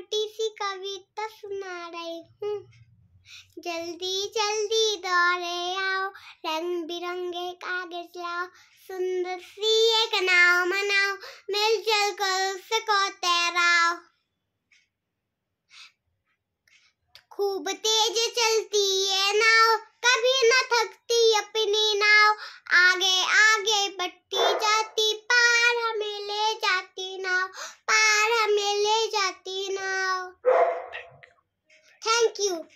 छोटी सी कविता सुना रही हूँ जल्दी जल्दी दौड़े आओ रंग बिरंगे कागज लाओ सुंदर सी एक नाव मनाओ मिलजुल कर सको तैराओ खूब तेज चल Thank you.